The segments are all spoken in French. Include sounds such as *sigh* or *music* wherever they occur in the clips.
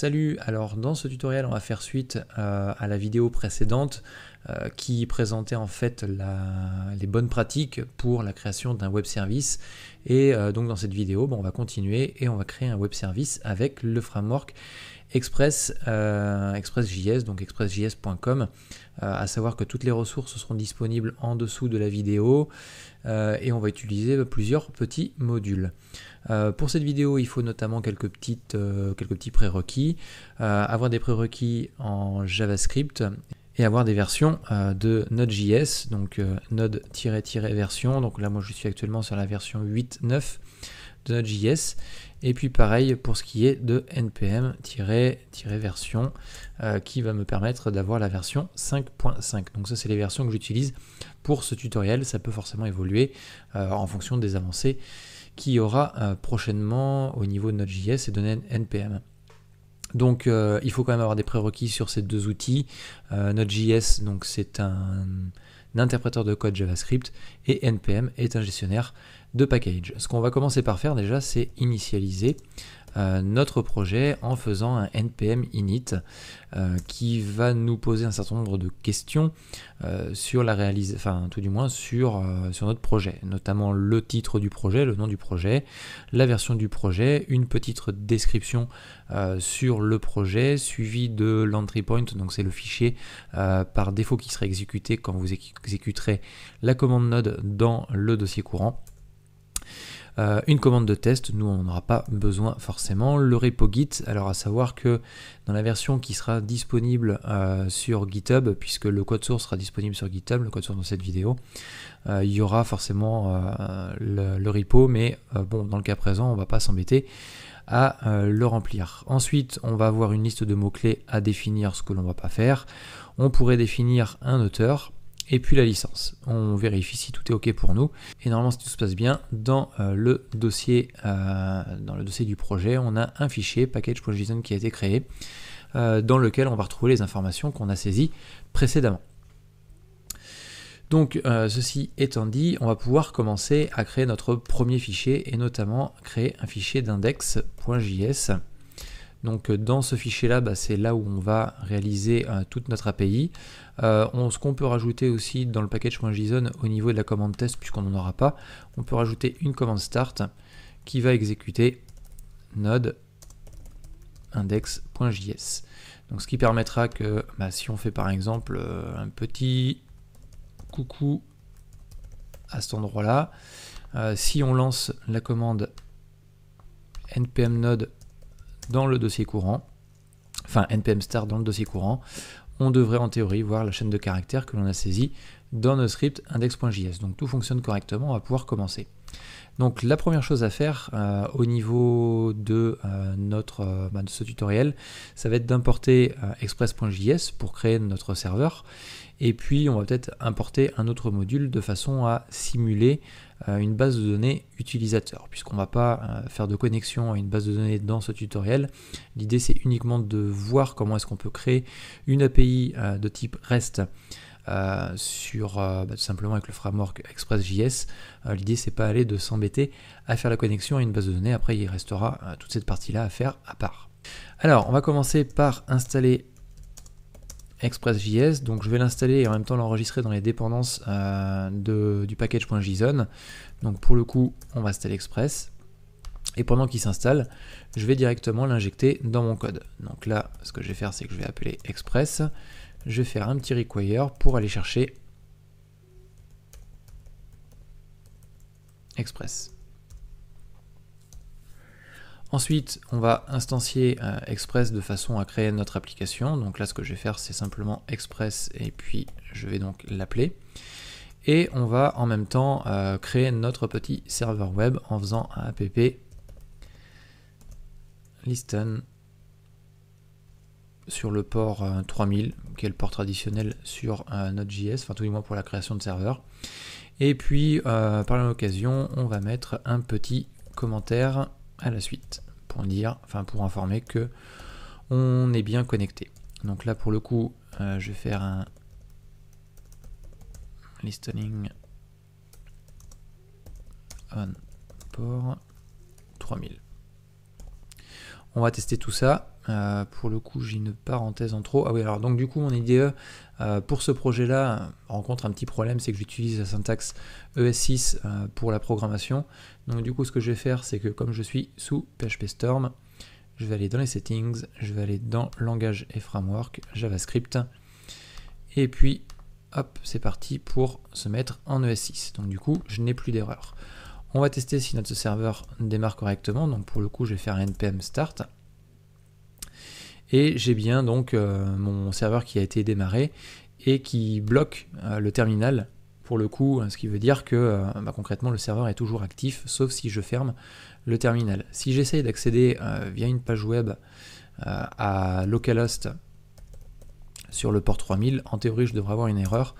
Salut, alors dans ce tutoriel on va faire suite euh, à la vidéo précédente euh, qui présentait en fait les bonnes pratiques pour la création d'un web service et euh, donc dans cette vidéo ben, on va continuer et on va créer un web service avec le framework Express, ExpressJS, donc expressjs.com à savoir que toutes les ressources seront disponibles en dessous de la vidéo et on va utiliser ben, plusieurs petits modules. Euh, pour cette vidéo, il faut notamment quelques, petites, euh, quelques petits prérequis. Euh, avoir des prérequis en JavaScript et avoir des versions de Node.js, donc Node-version. Donc là, moi, je suis actuellement sur la version 8.9 de Node.js. Et puis pareil pour ce qui est de npm-version qui va me permettre d'avoir la version 5.5. Donc ça c'est les versions que j'utilise pour ce tutoriel. Ça peut forcément évoluer en fonction des avancées qui aura euh, prochainement au niveau de Node.js et de NPM. Donc euh, il faut quand même avoir des prérequis sur ces deux outils. Euh, Node.js, donc c'est un, un, interpréteur de code JavaScript et NPM est un gestionnaire de package. Ce qu'on va commencer par faire déjà, c'est initialiser euh, notre projet en faisant un NPM init euh, qui va nous poser un certain nombre de questions euh, sur la réalisation, enfin tout du moins sur, sur notre projet, notamment le titre du projet, le nom du projet, la version du projet, une petite description sur le projet, suivi de l'entry point, donc c'est le fichier par défaut qui sera exécuté quand vous exécuterez la commande node dans le dossier courant. Euh, une commande de test, nous on n'en aura pas besoin forcément. Le repo Git, alors à savoir que dans la version qui sera disponible euh, sur GitHub, puisque le code source sera disponible sur GitHub, le code source dans cette vidéo, euh, il y aura forcément le, repo, mais bon, dans le cas présent, on ne va pas s'embêter à le remplir. Ensuite, on va avoir une liste de mots-clés à définir ce que l'on ne va pas faire. On pourrait définir un auteur et puis la licence. On vérifie si tout est OK pour nous. Et normalement, si tout se passe bien, dans, euh, le, dossier, euh, dans le dossier du projet, on a un fichier package.json qui a été créé, euh, dans lequel on va retrouver les informations qu'on a saisies précédemment. Donc, ceci étant dit, on va pouvoir commencer à créer notre premier fichier, et notamment créer un fichier d'index.js donc euh, dans ce fichier-là, bah, c'est là où on va réaliser euh, toute notre API. Euh, on, ce qu'on peut rajouter aussi dans le package.json au niveau de la commande test, puisqu'on n'en aura pas, on peut rajouter une commande start qui va exécuter node index.js. Donc ce qui permettra que bah, si on fait par exemple un petit coucou à cet endroit-là, si on lance la commande npm node dans le dossier courant, enfin npm start dans le dossier courant, on devrait en théorie voir la chaîne de caractères que l'on a saisie dans nos script index.js. Donc tout fonctionne correctement, on va pouvoir commencer. Donc la première chose à faire euh, au niveau de, euh, notre, euh, bah, de ce tutoriel, ça va être d'importer express.js pour créer notre serveur et puis, on va peut-être importer un autre module de façon à simuler euh, une base de données utilisateur. Puisqu'on va pas euh, faire de connexion à une base de données dans ce tutoriel, l'idée c'est uniquement de voir comment est-ce qu'on peut créer une API euh, de type REST sur bah, tout simplement avec le framework ExpressJS. js L'idée c'est pas aller de s'embêter à faire la connexion à une base de données. Après il restera toute cette partie là à faire à part. Alors on va commencer par installer Express.js, donc je vais l'installer et en même temps l'enregistrer dans les dépendances euh, du package.json. Donc pour le coup, on va installer Express. Et pendant qu'il s'installe, je vais directement l'injecter dans mon code. Donc là, ce que je vais faire, c'est que je vais appeler Express. Je vais faire un petit require pour aller chercher Express. Ensuite, on va instancier euh, Express de façon à créer notre application. Donc là, ce que je vais faire, c'est simplement Express et puis je vais donc l'appeler. Et on va en même temps euh, créer notre petit serveur web en faisant un app listen sur le port 3000, euh, qui est le port traditionnel sur Node.js, enfin tout les mois pour la création de serveurs. Et puis, par l'occasion, on va mettre un petit commentaire à la suite pour dire, enfin pour informer que on est bien connecté. Donc là pour le coup, euh, je vais faire un listening on port 3000. On va tester tout ça. Euh, pour le coup, j'ai une parenthèse en trop. Ah oui, alors donc du coup, mon IDE euh, pour ce projet-là euh, rencontre un petit problème, c'est que j'utilise la syntaxe ES6 pour la programmation. Donc du coup, ce que je vais faire, c'est que comme je suis sous PHP Storm, je vais aller dans les settings, je vais aller dans langage et framework, JavaScript, et puis hop, c'est parti pour se mettre en ES6. Donc du coup, je n'ai plus d'erreur. On va tester si notre serveur démarre correctement. Donc pour le coup, je vais faire un npm start et j'ai bien donc euh, mon serveur qui a été démarré et qui bloque euh, le terminal pour le coup, ce qui veut dire que euh, bah, concrètement le serveur est toujours actif, sauf si je ferme le terminal. Si j'essaye d'accéder via une page web à localhost sur le port 3000, en théorie je devrais avoir une erreur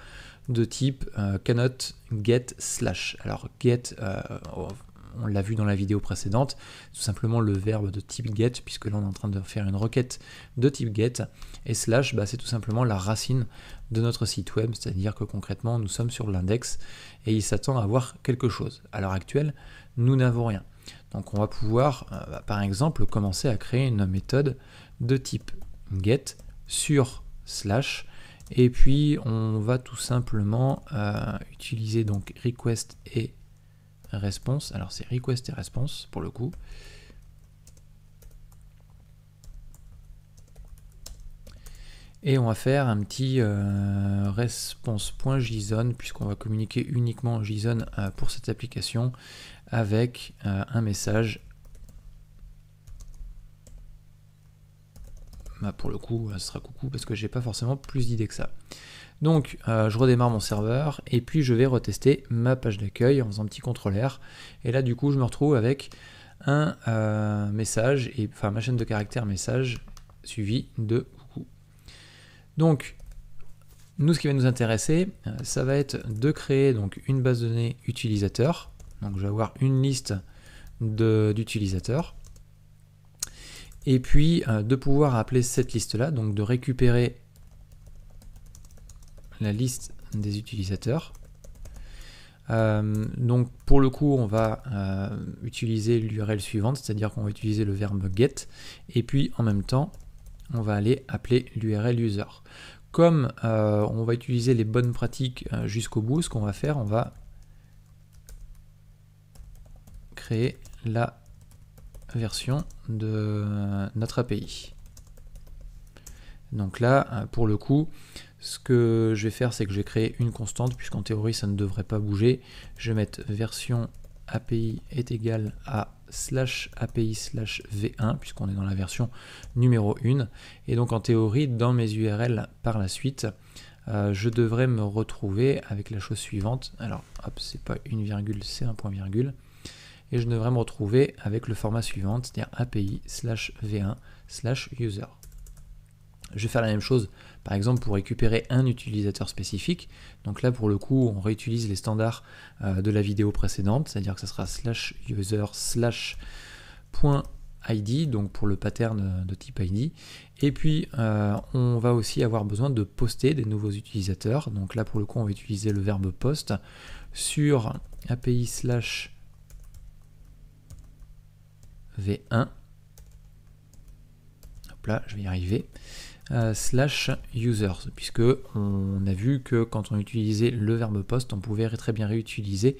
de type cannot get slash. Alors get, on l'a vu dans la vidéo précédente, tout simplement le verbe de type get, puisque là on est en train de faire une requête de type get, et slash, bah, c'est tout simplement la racine de notre site web, c'est-à-dire que concrètement nous sommes sur l'index et il s'attend à avoir quelque chose. À l'heure actuelle, nous n'avons rien. Donc on va pouvoir, euh, bah, par exemple, commencer à créer une méthode de type get sur slash, et puis on va tout simplement euh, utiliser donc request et response. Alors c'est request et response pour le coup. Et on va faire un petit euh, response.json puisqu'on va communiquer uniquement en JSON euh, pour cette application avec euh, un message. Bah, pour le coup, ce sera coucou parce que j'ai pas forcément plus d'idées que ça. Donc euh, je redémarre mon serveur et puis je vais retester ma page d'accueil en faisant un petit contrôleur. Et là du coup je me retrouve avec un euh, message, et, enfin ma chaîne de caractères message suivi de coucou. Donc nous ce qui va nous intéresser, euh, ça va être de créer donc une base de données utilisateur. Donc je vais avoir une liste d'utilisateurs et puis de pouvoir appeler cette liste là, donc de récupérer la liste des utilisateurs. Euh, donc pour le coup, on va euh, utiliser l'URL suivante, c'est-à-dire qu'on va utiliser le verbe get, et puis en même temps, on va aller appeler l'URL user. Comme euh, on va utiliser les bonnes pratiques jusqu'au bout, ce qu'on va faire, on va créer la version de notre API. Donc là, pour le coup, ce que je vais faire, c'est que je vais créer une constante, puisqu'en théorie, ça ne devrait pas bouger. Je vais mettre version API est égal à slash API slash V1, puisqu'on est dans la version numéro 1. Et donc, en théorie, dans mes URL par la suite, euh, je devrais me retrouver avec la chose suivante. Alors, hop, c'est pas une virgule, c'est un point virgule. Et je devrais me retrouver avec le format suivant, c'est-à-dire API slash V1 slash user. Je vais faire la même chose, par exemple, pour récupérer un utilisateur spécifique. Donc là, pour le coup, on réutilise les standards euh, de la vidéo précédente, c'est-à-dire que ça sera slash user slash ID, donc pour le pattern euh, de type ID. Et puis, euh, on va aussi avoir besoin de poster des nouveaux utilisateurs. Donc là, pour le coup, on va utiliser le verbe post sur API slash V1. Hop là, je vais y arriver. Euh, slash users, puisque on a vu que quand on utilisait le verbe post, on pouvait très bien réutiliser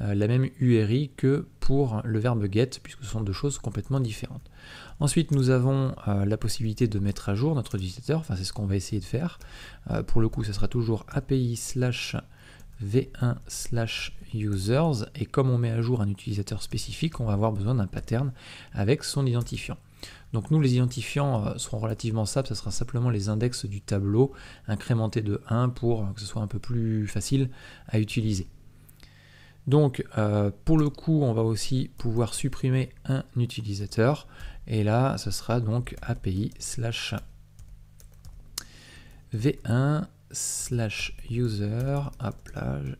euh, la même URI que pour le verbe get, puisque ce sont deux choses complètement différentes. Ensuite, nous avons euh, la possibilité de mettre à jour notre utilisateur, enfin c'est ce qu'on va essayer de faire. pour le coup, ce sera toujours API slash v1 slash users et comme on met à jour un utilisateur spécifique on va avoir besoin d'un pattern avec son identifiant donc nous, les identifiants euh, seront relativement simples, ce sera simplement les index du tableau incrémentés de 1 pour euh, que ce soit un peu plus facile à utiliser. Donc euh, pour le coup, on va aussi pouvoir supprimer un utilisateur. Et là, ce sera donc API slash v1 slash user, à plage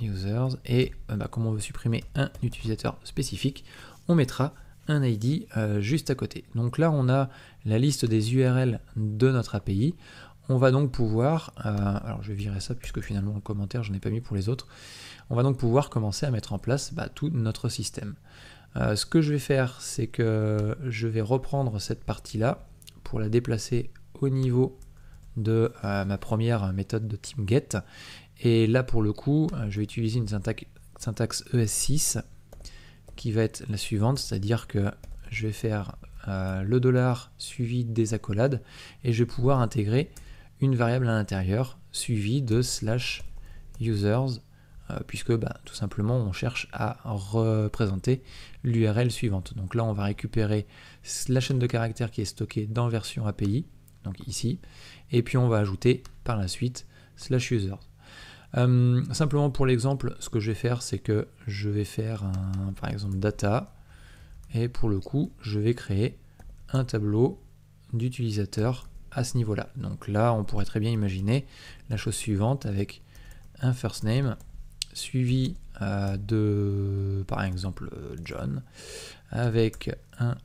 users, et bah, comme on veut supprimer un utilisateur spécifique, on mettra un ID euh, juste à côté. Donc là, on a la liste des URL de notre API. On va donc pouvoir, euh, alors je vais virer ça puisque finalement le commentaire je n'ai pas mis pour les autres, on va donc pouvoir commencer à mettre en place bah, tout notre système. Euh, ce que je vais faire, c'est que je vais reprendre cette partie-là pour la déplacer au niveau de ma première méthode de Team Get. Et là, pour le coup, je vais utiliser une syntaxe ES6 e qui va être la suivante, c'est-à-dire que je vais faire euh, le dollar suivi des accolades et je vais pouvoir intégrer une variable à l'intérieur suivie de slash users euh, puisque bah, tout simplement on cherche à représenter l'URL suivante. Donc là on va récupérer la chaîne de caractères qui est stockée dans version API, donc ici, et puis on va ajouter par la suite slash users. Euh, simplement pour l'exemple, ce que je vais faire, c'est que je vais faire par exemple data, et pour le coup, je vais créer un tableau d'utilisateurs à ce niveau-là. Donc là, on pourrait très bien imaginer la chose suivante avec un first name suivi euh, de, par exemple, John, avec un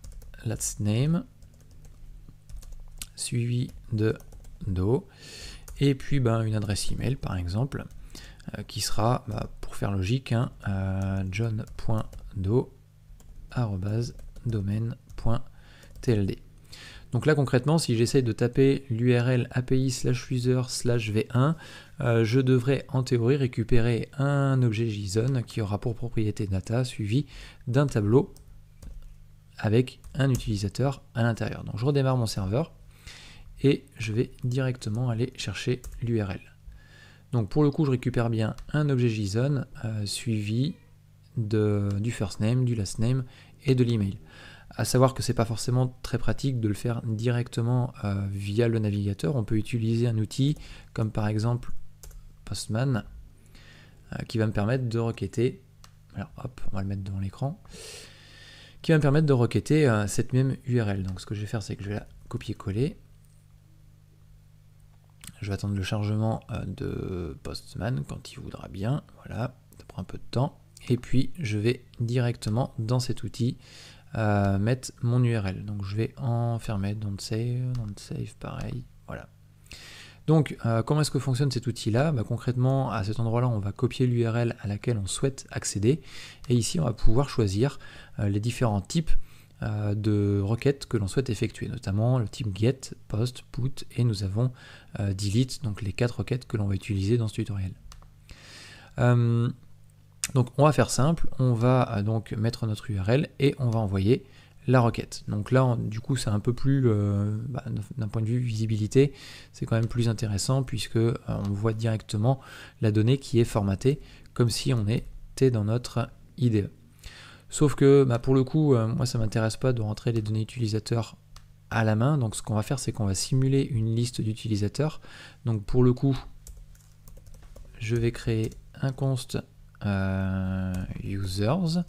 last name suivi de Do, et puis ben, une adresse email par exemple, euh, qui sera, bah, pour faire logique, hein, arrobase domaine.tld. Donc là concrètement, si j'essaye de taper l'URL api slash user slash v1, euh, je devrais en théorie récupérer un objet JSON qui aura pour propriété data suivi d'un tableau avec un utilisateur à l'intérieur. Donc je redémarre mon serveur et je vais directement aller chercher l'URL. Donc pour le coup, je récupère bien un objet JSON euh, suivi de, du first name, du last name et de l'email. A savoir que ce n'est pas forcément très pratique de le faire directement euh, via le navigateur. On peut utiliser un outil comme par exemple Postman euh, qui va me permettre de requêter. Alors hop, on va le mettre devant l'écran. Qui va me permettre de requêter cette même URL. Donc ce que je vais faire, c'est que je vais la copier-coller je vais attendre le chargement euh, de Postman quand il voudra bien. Voilà, ça prend un peu de temps. Et puis, je vais directement dans cet outil euh, mettre mon URL. Donc, je vais en fermer, don't save, pareil. Voilà. Donc, euh, comment est-ce que fonctionne cet outil-là bah, Concrètement, à cet endroit-là, on va copier l'URL à laquelle on souhaite accéder. Et ici, on va pouvoir choisir les différents types euh, de requêtes que l'on souhaite effectuer, notamment le type get, post, put et nous avons euh, delete, donc les quatre requêtes que l'on va utiliser dans ce tutoriel. Euh, donc on va faire simple, on va donc mettre notre URL et on va envoyer la requête. Donc là, du coup, c'est un peu plus, bah, d'un point de vue visibilité, c'est quand même plus intéressant puisque on voit directement la donnée qui est formatée comme si on était dans notre IDE. Sauf que bah, pour le coup, euh, moi ça ne m'intéresse pas de rentrer les données utilisateurs à la main. Donc ce qu'on va faire, c'est qu'on va simuler une liste d'utilisateurs. Donc pour le coup, je vais créer un const euh, users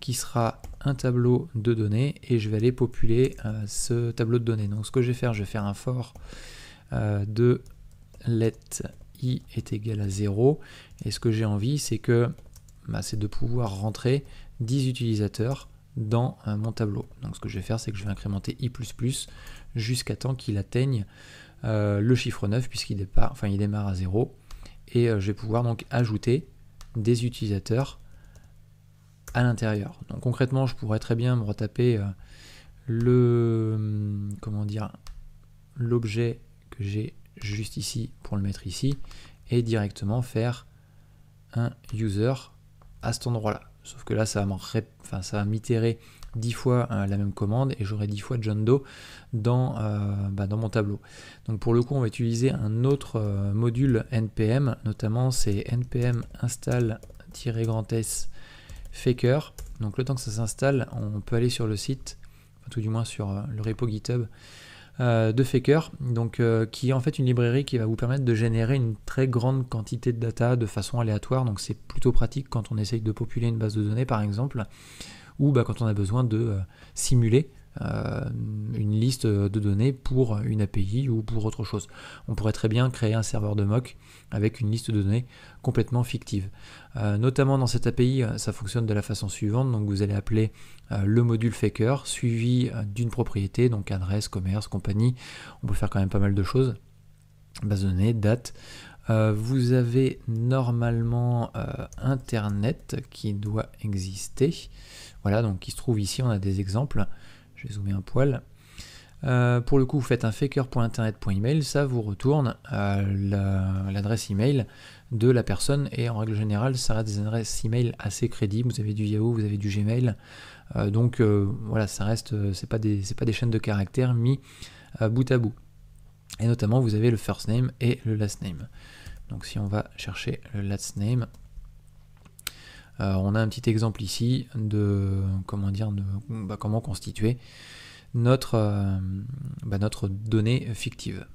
qui sera un tableau de données et je vais aller populer euh, ce tableau de données. Donc ce que je vais faire, je vais faire un for de let i est égal à 0 et ce que j'ai envie c'est que bah, c'est de pouvoir rentrer 10 utilisateurs dans mon tableau. Donc ce que je vais faire, c'est que je vais incrémenter i++ jusqu'à temps qu'il atteigne euh, le chiffre 9 puisqu'il démarre à 0. Et euh, je vais pouvoir donc ajouter des utilisateurs à l'intérieur. Donc concrètement, je pourrais très bien me retaper euh, le hum, comment dire l'objet que j'ai juste ici pour le mettre ici et directement faire un user à cet endroit là Sauf que là, ça va, m'itérer dix fois euh, la même commande et j'aurai 10 fois John Doe euh, bah, dans, mon tableau. Donc pour le coup, on va utiliser un autre euh, module NPM, notamment c'est NPM install S faker. Donc le temps que ça s'installe, on peut aller sur le site, tout du moins sur le repo GitHub euh, de Faker, donc, euh, qui est en fait une librairie qui va vous permettre de générer une très grande quantité de data de façon aléatoire, donc c'est plutôt pratique quand on essaye de populer une base de données par exemple, ou bah, quand on a besoin de euh, simuler euh, une liste de données pour une API ou pour autre chose. On pourrait très bien créer un serveur de mock avec une liste de données complètement fictive. Euh, notamment dans cette API, euh, ça fonctionne de la façon suivante. Donc vous allez appeler le module faker suivi d'une propriété, donc adresse, commerce, compagnie. On peut faire quand même pas mal de choses. Base de données, date. vous avez normalement Internet qui doit exister. Voilà, donc qui se trouve ici, on a des exemples je vais zoomer un poil. Euh, pour le coup, vous faites un faker.internet.email, ça vous retourne l'adresse email de la personne et en règle générale, ça reste des adresses email assez crédibles. Vous avez du Yahoo, vous avez du Gmail, euh, donc euh, voilà, ça reste, c'est pas des, pas des chaînes de caractères mis bout à bout. Et notamment, vous avez le first name et le last name. Donc si on va chercher le last name, euh, on a un petit exemple ici de comment dire bah, comment constituer notre, euh, bah, notre donnée fictive.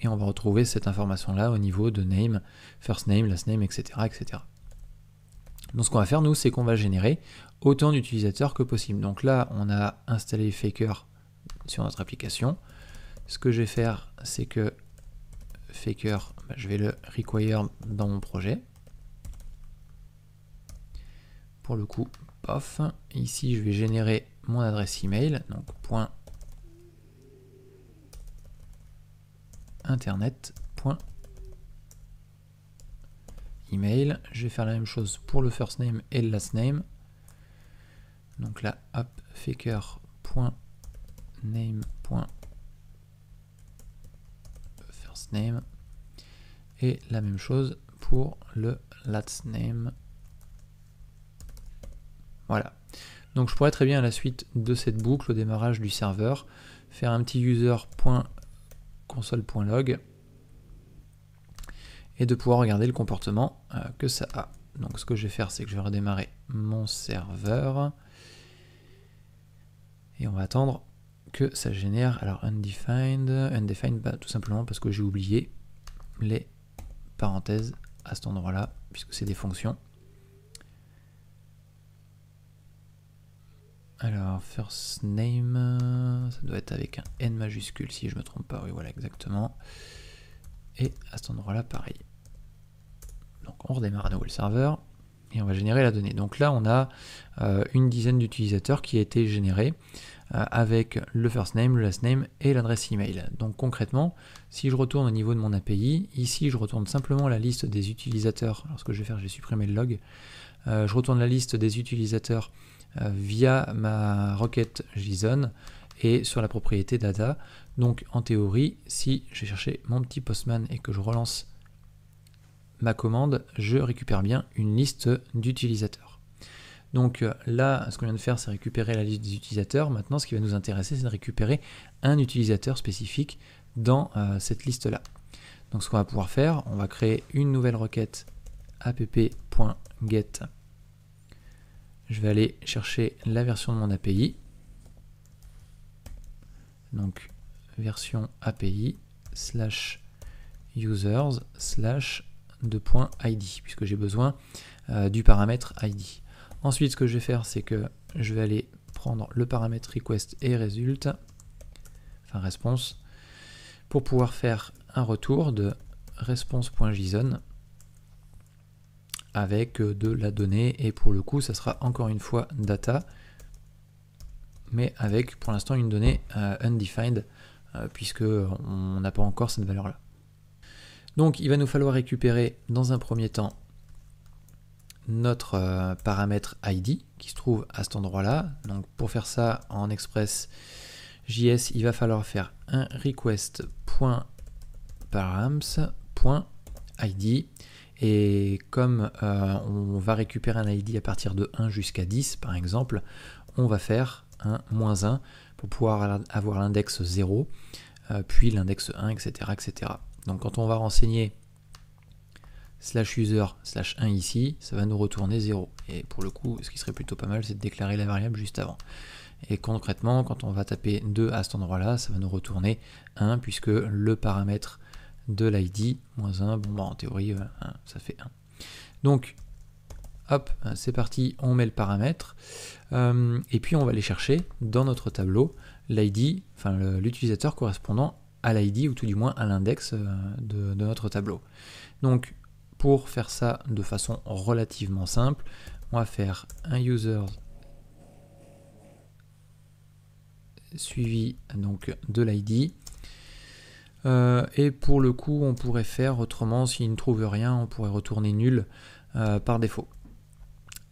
Et on va retrouver cette information là au niveau de name, first name, last name, etc. etc. Donc ce qu'on va faire nous c'est qu'on va générer autant d'utilisateurs que possible. Donc là on a installé Faker sur notre application. Ce que je vais faire c'est que Faker, bah, je vais le require dans mon projet pour le coup, paf, ici je vais générer mon adresse email, donc point internet point email. Je vais faire la même chose pour le first name et le last name. Donc là, hop, faker point name point first name et la même chose pour le last name voilà. Donc je pourrais très bien à la suite de cette boucle, au démarrage du serveur, faire un petit user.console.log et de pouvoir regarder le comportement euh, que ça a. Donc ce que je vais faire, c'est que je vais redémarrer mon serveur et on va attendre que ça génère, alors undefined, undefined bah, tout simplement parce que j'ai oublié les parenthèses à cet endroit-là, puisque c'est des fonctions. Alors, first name, euh, ça doit être avec un N majuscule si je me trompe pas, oui voilà exactement. Et à cet endroit-là, pareil. Donc on redémarre à nouveau le serveur et on va générer la donnée. Donc là, on a euh, une dizaine d'utilisateurs qui a été généré euh, avec le first name, le last name et l'adresse email. Donc concrètement, si je retourne au niveau de mon API, ici je retourne simplement la liste des utilisateurs. Alors ce que je vais faire, je vais supprimer le log. je retourne la liste des utilisateurs euh, via ma requête JSON et sur la propriété data. Donc en théorie, si je cherché mon petit postman et que je relance ma commande, je récupère bien une liste d'utilisateurs. Donc euh, là, ce qu'on vient de faire, c'est récupérer la liste des utilisateurs. Maintenant, ce qui va nous intéresser, c'est de récupérer un utilisateur spécifique dans euh, cette liste-là. Donc ce qu'on va pouvoir faire, on va créer une nouvelle requête app.get vais aller chercher la version de mon API. Donc version API slash users slash 2.id puisque j'ai besoin euh, du paramètre id. Ensuite ce que je vais faire c'est que je vais aller prendre le paramètre request et result, enfin response, pour pouvoir faire un retour de response.json avec euh, de la donnée et pour le coup ça sera encore une fois data mais avec pour l'instant une donnée euh, undefined euh, puisque on n'a pas encore cette valeur là. Donc il va nous falloir récupérer dans un premier temps notre paramètre ID qui se trouve à cet endroit là. Donc pour faire ça en express JS il va falloir faire un request.params.id et comme euh, on va récupérer un ID à partir de 1 jusqu'à 10 par exemple, on va faire un moins 1 pour pouvoir avoir l'index 0, euh, puis l'index 1, etc., etc. Donc quand on va renseigner slash user slash 1 ici, ça va nous retourner 0. Et pour le coup, ce qui serait plutôt pas mal, c'est de déclarer la variable juste avant. Et concrètement, quand on va taper 2 à cet endroit-là, ça va nous retourner 1, puisque le paramètre de l'id, moins 1, bon bah en théorie, euh, ça fait 1. Donc, hop, euh, c'est parti, on met le paramètre, euh, et puis on va aller chercher dans notre tableau l'id, enfin l'utilisateur correspondant à l'id, ou tout du moins à l'index de, de notre tableau. Donc, pour faire ça de façon relativement simple, on va faire un user suivi donc de l'id euh, et pour le coup, on pourrait faire autrement, s'il ne trouve rien, on pourrait retourner nul euh, par défaut.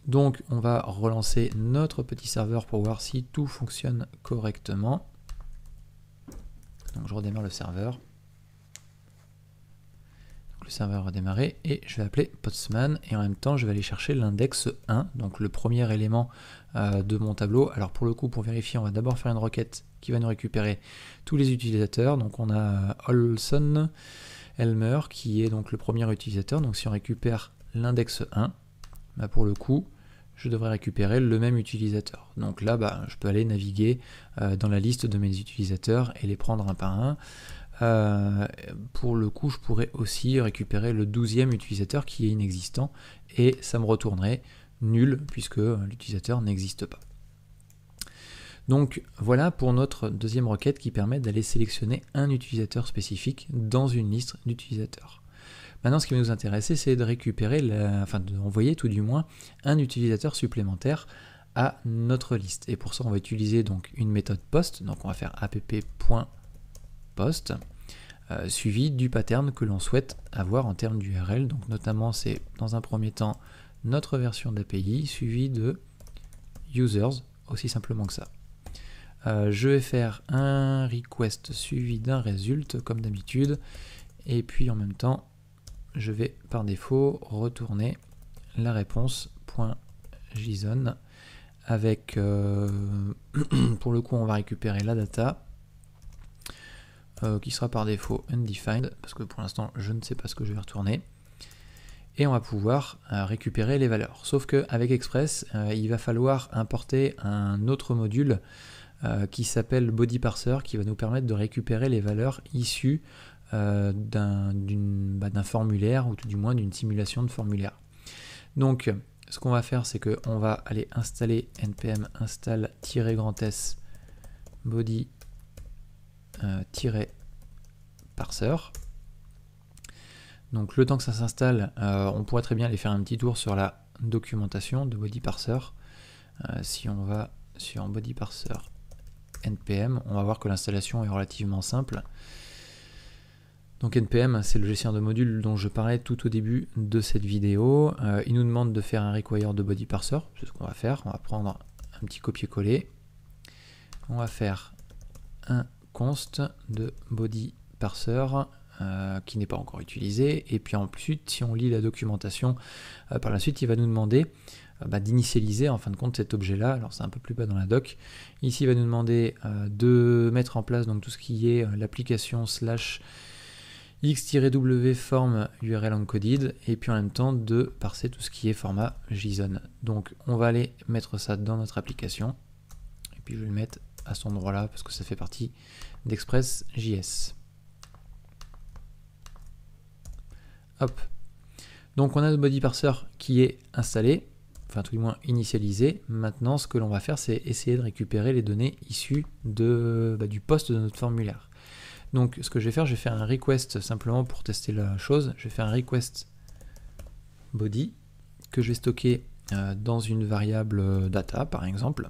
Donc on va relancer notre petit serveur pour voir si tout fonctionne correctement. Donc je redémarre le serveur serveur à démarrer et je vais appeler Potsman et en même temps je vais aller chercher l'index 1, donc le premier élément euh, de mon tableau. Alors pour le coup, pour vérifier, on va d'abord faire une requête qui va nous récupérer tous les utilisateurs. Donc on a euh, Olson Elmer qui est donc le premier utilisateur. Donc si on récupère l'index 1, bah, pour le coup, je devrais récupérer le même utilisateur. Donc là, bah, je peux aller naviguer euh, dans la liste de mes utilisateurs et les prendre un par un. Euh, pour le coup, je pourrais aussi récupérer le 12e utilisateur qui est inexistant et ça me retournerait nul puisque l'utilisateur n'existe pas. Donc voilà pour notre deuxième requête qui permet d'aller sélectionner un utilisateur spécifique dans une liste d'utilisateurs. Maintenant, ce qui va nous intéresser, c'est de récupérer, la, enfin d'envoyer tout du moins un utilisateur supplémentaire à notre liste. Et pour ça, on va utiliser donc une méthode post. Donc on va faire app. Euh, suivi du pattern que l'on souhaite avoir en termes d'URL. Donc notamment c'est dans un premier temps notre version d'API suivi de users, aussi simplement que ça. Euh, je vais faire un request suivi d'un result comme d'habitude et puis en même temps je vais par défaut retourner la réponse .json avec euh, *clears throat* pour le coup on va récupérer la data euh, qui sera par défaut undefined, parce que pour l'instant je ne sais pas ce que je vais retourner. Et on va pouvoir euh, récupérer les valeurs. Sauf qu'avec Express, euh, il va falloir importer un autre module qui s'appelle Body Parser, qui va nous permettre de récupérer les valeurs issues bah, d'un formulaire, ou tout du moins d'une simulation de formulaire. Donc, ce qu'on va faire, c'est qu'on va aller installer npm install s body euh, parseur. Donc le temps que ça s'installe, euh, on pourrait très bien aller faire un petit tour sur la documentation de body parser. Euh, si on va sur body parser npm, on va voir que l'installation est relativement simple. Donc npm, c'est le gestionnaire de modules dont je parlais tout au début de cette vidéo. il nous demande de faire un require de body parser, c'est ce qu'on va faire. On va prendre un petit copier-coller. On va faire un const de body parser euh, qui n'est pas encore utilisé. Et puis en plus si on lit la documentation euh, par la suite, il va nous demander euh, bah, d'initialiser en fin de compte cet objet-là. Alors c'est un peu plus bas dans la doc. Ici, il va nous demander de mettre en place donc tout ce qui est l'application slash x-w form URL encoded et puis en même temps de parser tout ce qui est format JSON. Donc on va aller mettre ça dans notre application et puis je vais le mettre à cet endroit là parce que ça fait partie Express.js. Hop. Donc on a le body parser qui est installé, enfin tout du moins initialisé. Maintenant, ce que l'on va faire, c'est essayer de récupérer les données issues de, bah, du poste de notre formulaire. Donc ce que je vais faire, je vais faire un request simplement pour tester la chose. Je vais faire un request body que je vais stocker euh, dans une variable euh, data par exemple.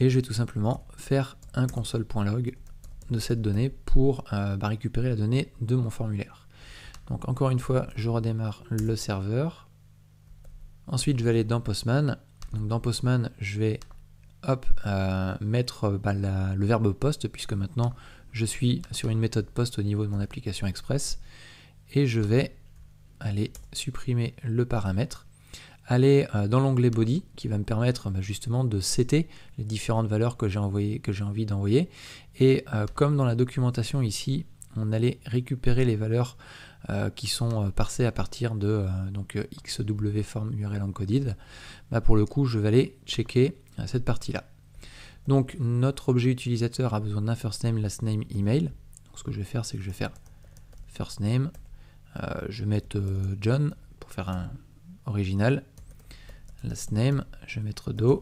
Et je vais tout simplement faire un console.log de cette donnée pour euh, bah, récupérer la donnée de mon formulaire. Donc encore une fois, je redémarre le serveur. Ensuite, je vais aller dans Postman. dans Postman, je vais hop, euh, mettre bah, le verbe post, puisque maintenant je suis sur une méthode post au niveau de mon application express. Et je vais aller supprimer le paramètre aller euh, dans l'onglet body qui va me permettre bah, justement de setter les différentes valeurs que j'ai que j'ai envie d'envoyer. Et euh, comme dans la documentation ici, on allait récupérer les valeurs euh, qui sont parsées à partir de donc XW form URL encoded, bah, pour le coup je vais aller checker cette partie là. Donc notre objet utilisateur a besoin d'un first name, last name, email. Donc ce que je vais faire c'est que je vais faire first name, je vais mettre John pour faire un original last name, je vais mettre do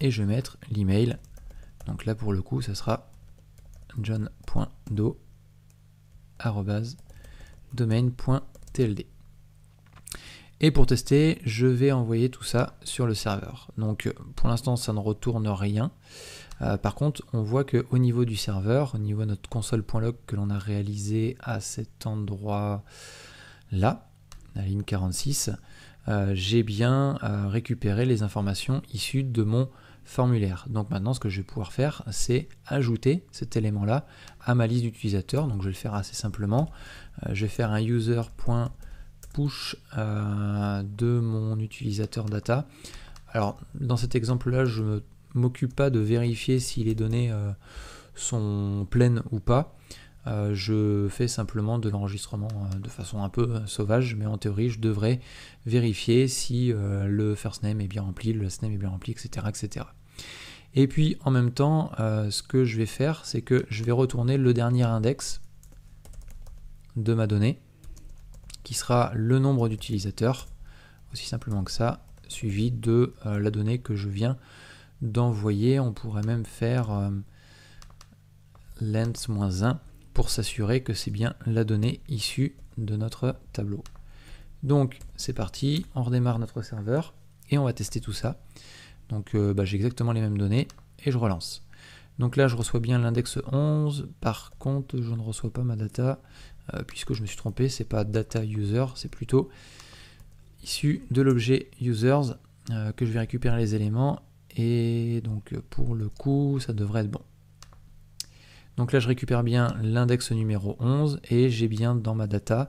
et je vais mettre l'email. Donc là pour le coup ça sera john.do Et pour tester, je vais envoyer tout ça sur le serveur. Donc pour l'instant ça ne retourne rien. Euh, par contre, on voit que au niveau du serveur, au niveau de notre console.log que l'on a réalisé à cet endroit là, la ligne 46, euh, j'ai bien euh, récupéré les informations issues de mon formulaire. Donc maintenant, ce que je vais pouvoir faire, c'est ajouter cet élément-là à ma liste d'utilisateurs. Donc je vais le faire assez simplement. Euh, je vais faire un user.push de mon utilisateur data. Alors dans cet exemple-là, je ne m'occupe pas de vérifier si les données sont pleines ou pas. Euh, je fais simplement de l'enregistrement euh, de façon un peu euh, sauvage, mais en théorie, je devrais vérifier si le first name est bien rempli, le last name est bien rempli, etc. etc. Et puis en même temps, ce que je vais faire, c'est que je vais retourner le dernier index de ma donnée, qui sera le nombre d'utilisateurs, aussi simplement que ça, suivi de la donnée que je viens d'envoyer. On pourrait même faire length-1 pour s'assurer que c'est bien la donnée issue de notre tableau. Donc c'est parti, on redémarre notre serveur et on va tester tout ça. Donc euh, bah, j'ai exactement les mêmes données et je relance. Donc là je reçois bien l'index 11, par contre je ne reçois pas ma data euh, puisque je me suis trompé, c'est pas data user, c'est plutôt issu de l'objet users euh, que je vais récupérer les éléments et donc pour le coup ça devrait être bon. Donc là, je récupère bien l'index numéro 11 et j'ai bien dans ma data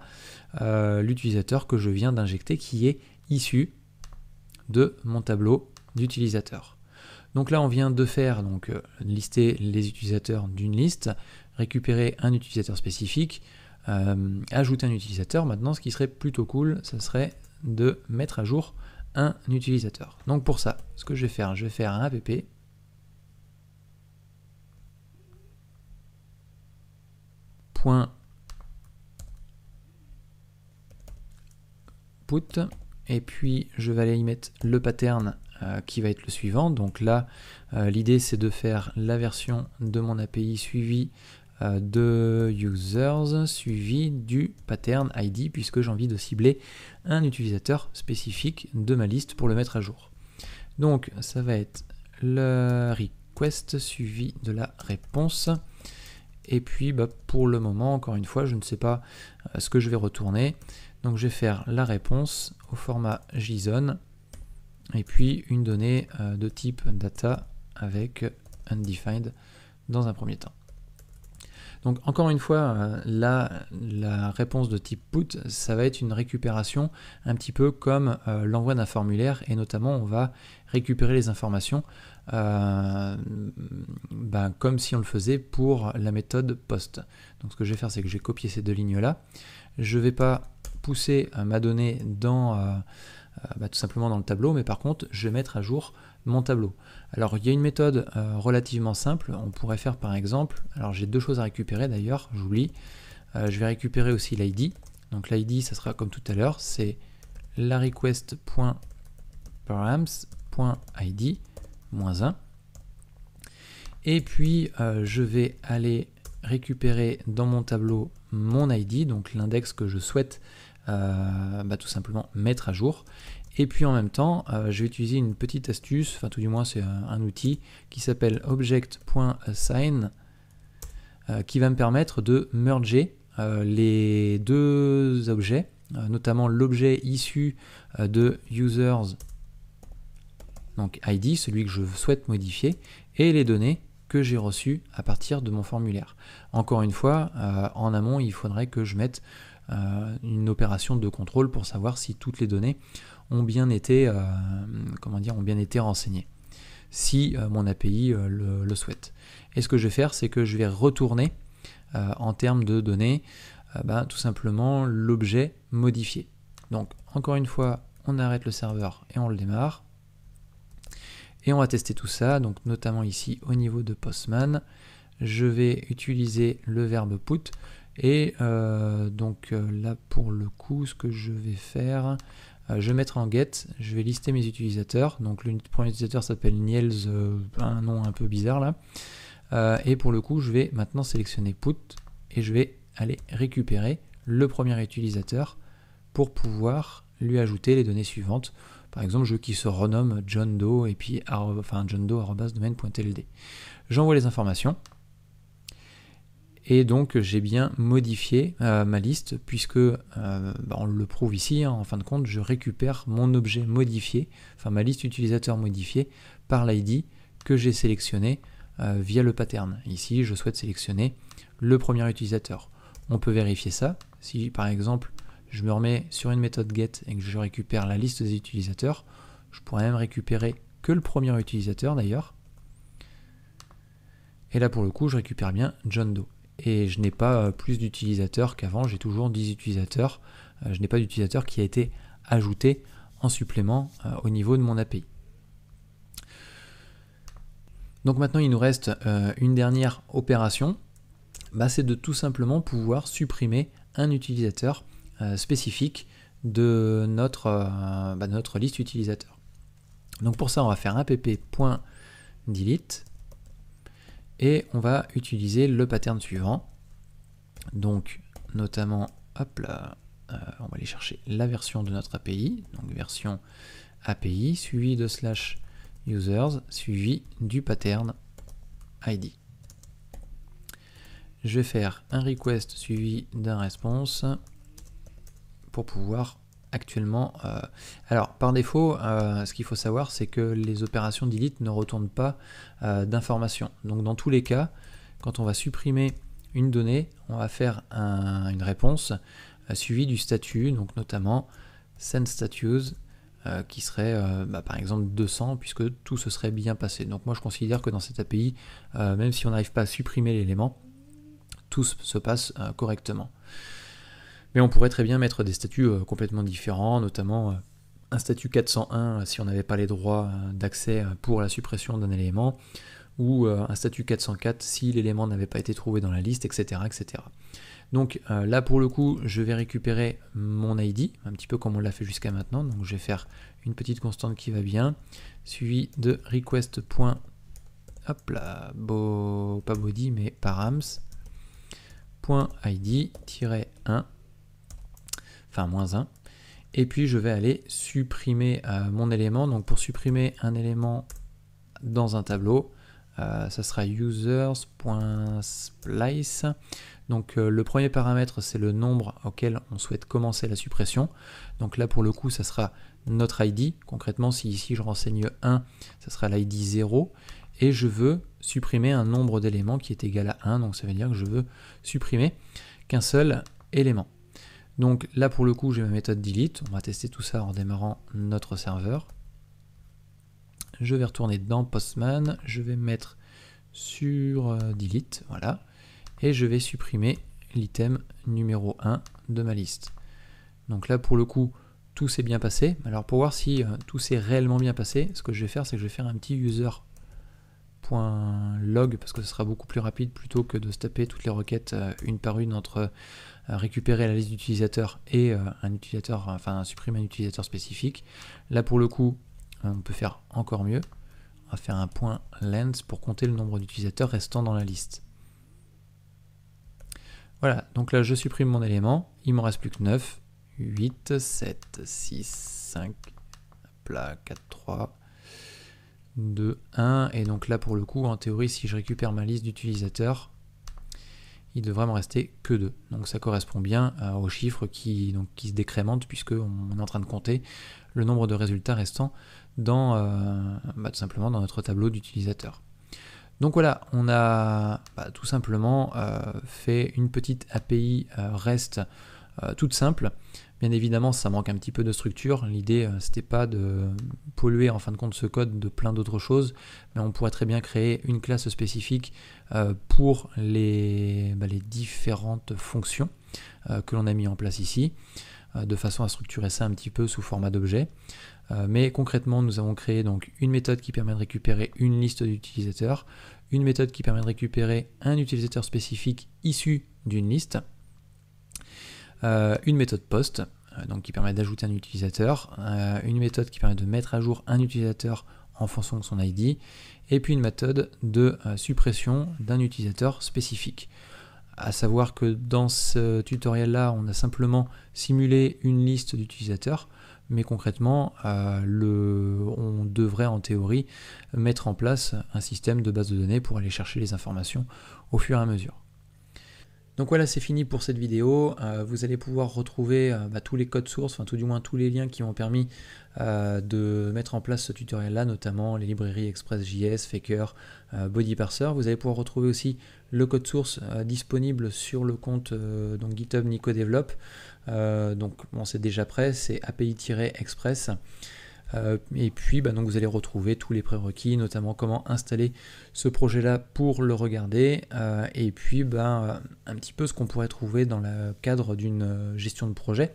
euh, l'utilisateur que je viens d'injecter qui est issu de mon tableau d'utilisateurs. Donc là, on vient de faire donc euh, lister les utilisateurs d'une liste, récupérer un utilisateur spécifique, euh, ajouter un utilisateur. Maintenant, ce qui serait plutôt cool, ce serait de mettre à jour un utilisateur. Donc pour ça, ce que je vais faire, je vais faire un app put et puis je vais aller y mettre le pattern euh, qui va être le suivant. Donc là, euh, l'idée c'est de faire la version de mon API suivi euh, de users, suivi du pattern ID, puisque j'ai envie de cibler un utilisateur spécifique de ma liste pour le mettre à jour. Donc ça va être le request suivi de la réponse. Et puis bah, pour le moment, encore une fois, je ne sais pas euh, ce que je vais retourner. Donc je vais faire la réponse au format JSON et puis une donnée euh, de type data avec undefined dans un premier temps. Donc encore une fois, euh, la réponse de type put, ça va être une récupération un petit peu comme l'envoi d'un formulaire et notamment on va récupérer les informations euh, ben, comme si on le faisait pour la méthode post. Donc ce que je vais faire, c'est que j'ai copié ces deux lignes-là. Je ne vais pas pousser euh, ma donnée dans, euh, ben, tout simplement dans le tableau, mais par contre, je vais mettre à jour mon tableau. Alors il y a une méthode relativement simple. On pourrait faire par exemple, alors j'ai deux choses à récupérer d'ailleurs, j'oublie. je vais récupérer aussi l'ID. Donc l'ID, ça sera comme tout à l'heure, c'est la request.params.id moins 1. Et puis euh, je vais aller récupérer dans mon tableau mon ID, donc l'index que je souhaite euh, bah, tout simplement mettre à jour. Et puis en même temps, euh, je vais utiliser une petite astuce, enfin tout du moins c'est un, outil qui s'appelle object.assign qui va me permettre de merger les deux objets, notamment l'objet issu de users donc ID, celui que je souhaite modifier, et les données que j'ai reçues à partir de mon formulaire. Encore une fois, euh, en amont, il faudrait que je mette euh, une opération de contrôle pour savoir si toutes les données ont bien été, euh, comment dire, ont bien été renseignées, si mon API le, souhaite. Et ce que je vais faire, c'est que je vais retourner en termes de données, ben, tout simplement l'objet modifié. Donc, encore une fois, on arrête le serveur et on le démarre et on va tester tout ça, donc notamment ici au niveau de Postman. Je vais utiliser le verbe put. Et euh, donc euh, là pour le coup, ce que je vais faire, euh, je vais mettre en get, je vais lister mes utilisateurs. Donc le premier utilisateur s'appelle Niels, un nom un peu bizarre là. et pour le coup, je vais maintenant sélectionner put et je vais aller récupérer le premier utilisateur pour pouvoir lui ajouter les données suivantes. Par exemple, je qui se renomme John Doe et puis enfin, John Doe domaine.ld. J'envoie les informations. Et donc j'ai bien modifié euh, ma liste puisque euh, bah, on le prouve ici, hein, en fin de compte, je récupère mon objet modifié, enfin ma liste utilisateur modifiée par l'ID que j'ai sélectionné euh, via le pattern. Ici, je souhaite sélectionner le premier utilisateur. On peut vérifier ça. Si par exemple je me remets sur une méthode get et que je récupère la liste des utilisateurs, je pourrais même récupérer que le premier utilisateur d'ailleurs. Et là pour le coup, je récupère bien John Doe. Et je n'ai pas euh, plus d'utilisateurs qu'avant, j'ai toujours 10 utilisateurs. Euh, je n'ai pas d'utilisateur qui a été ajouté en supplément euh, au niveau de mon API. Donc maintenant, il nous reste une dernière opération. Bah, c'est de tout simplement pouvoir supprimer un utilisateur euh, spécifique de notre, euh, bah, notre liste utilisateur. Donc pour ça, on va faire app.delete et on va utiliser le pattern suivant. Donc notamment, hop là, euh, on va aller chercher la version de notre API, donc version API, suivi de slash users, suivi du pattern ID. Je vais faire un request suivi d'un response pouvoir actuellement. Euh, alors par défaut, euh, ce qu'il faut savoir, c'est que les opérations delete ne retournent pas euh, d'informations. Donc dans tous les cas, quand on va supprimer une donnée, on va faire une réponse suivie du statut, donc notamment send status qui serait bah, par exemple 200 puisque tout se serait bien passé. Donc moi je considère que dans cette API, même si on n'arrive pas à supprimer l'élément, tout se passe correctement. Mais on pourrait très bien mettre des statuts euh, complètement différents, notamment euh, un statut 401 euh, si on n'avait pas les droits d'accès pour la suppression d'un élément, ou un statut 404 si l'élément n'avait pas été trouvé dans la liste, etc. etc. Donc là pour le coup je vais récupérer mon ID, un petit peu comme on l'a fait jusqu'à maintenant, donc je vais faire une petite constante qui va bien, suivi de request. Hop là, pas body mais params.id-1 enfin moins 1. Et puis je vais aller supprimer euh, mon élément. Donc pour supprimer un élément dans un tableau, euh, ça sera users.splice. Donc euh, le premier paramètre, c'est le nombre auquel on souhaite commencer la suppression. Donc là, pour le coup, ça sera notre ID. Concrètement, si ici je renseigne 1, ça sera l'ID 0. Et je veux supprimer un nombre d'éléments qui est égal à 1. Donc ça veut dire que je veux supprimer qu'un seul élément. Donc là pour le coup j'ai ma méthode delete, on va tester tout ça en démarrant notre serveur. Je vais retourner dans Postman, je vais mettre sur euh, delete, voilà, et je vais supprimer l'item numéro 1 de ma liste. Donc là pour le coup tout s'est bien passé. Alors pour voir si euh, tout s'est réellement bien passé, ce que je vais faire c'est que je vais faire un petit user.log parce que ce sera beaucoup plus rapide plutôt que de se taper toutes les requêtes euh, une par une entre euh, récupérer la liste d'utilisateurs et euh, un utilisateur, enfin supprimer un utilisateur spécifique. Là pour le coup, on peut faire encore mieux. On va faire un point Lens pour compter le nombre d'utilisateurs restant dans la liste. Voilà, donc là je supprime mon élément, il m'en reste plus que 9, 8, 7, 6, 5, 4, 3, 2, 1, et donc là pour le coup, en théorie, si je récupère ma liste d'utilisateurs, il devrait en rester que 2. Donc ça correspond bien euh, aux chiffres qui, donc, qui se décrémente puisqu'on est en train de compter le nombre de résultats restants dans, euh, bah, tout simplement dans notre tableau d'utilisateurs. Donc voilà, on a bah, tout simplement euh, fait une petite API reste REST toute simple Bien évidemment, ça manque un petit peu de structure. L'idée, euh, c'était pas de polluer en fin de compte ce code de plein d'autres choses, mais on pourrait très bien créer une classe spécifique euh, pour bah, les, différentes fonctions euh, que l'on a mis en place ici, de façon à structurer ça un petit peu sous format d'objet. Mais concrètement, nous avons créé donc une méthode qui permet de récupérer une liste d'utilisateurs, une méthode qui permet de récupérer un utilisateur spécifique issu d'une liste, euh, une méthode post, euh, donc qui permet d'ajouter un utilisateur, euh, une méthode qui permet de mettre à jour un utilisateur en fonction de son ID, et puis une méthode de suppression d'un utilisateur spécifique. À savoir que dans ce tutoriel-là, on a simplement simulé une liste d'utilisateurs, mais concrètement, on devrait en théorie mettre en place un système de base de données pour aller chercher les informations au fur et à mesure. Donc voilà, c'est fini pour cette vidéo. Euh, vous allez pouvoir retrouver euh, bah, tous les codes sources, enfin tout du moins tous les liens qui m'ont permis euh, de mettre en place ce tutoriel-là, notamment les librairies ExpressJS, Faker, Parser. Vous allez pouvoir retrouver aussi le code source disponible sur le compte donc GitHub NicoDevelop. donc bon, c'est déjà prêt, c'est API-Express. Euh, et puis bah, donc vous allez retrouver tous les prérequis, notamment comment installer ce projet-là pour le regarder, euh, et puis bah, euh, un petit peu ce qu'on pourrait trouver dans le cadre d'une gestion de projet.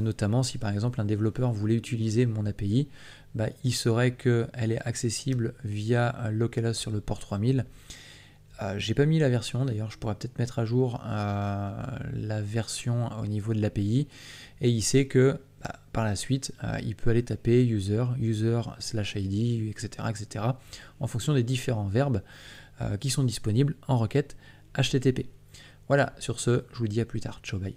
notamment si par exemple un développeur voulait utiliser mon API, bah, il saurait qu'elle est accessible via Localhost sur le port 3000. Euh, j'ai pas mis la version d'ailleurs, je pourrais peut-être mettre à jour la version au niveau de l'API et il sait que par la suite, euh, il peut aller taper user, user slash id, etc., etc., en fonction des différents verbes euh, qui sont disponibles en requête HTTP. Voilà, sur ce, je vous dis à plus tard. Ciao, bye.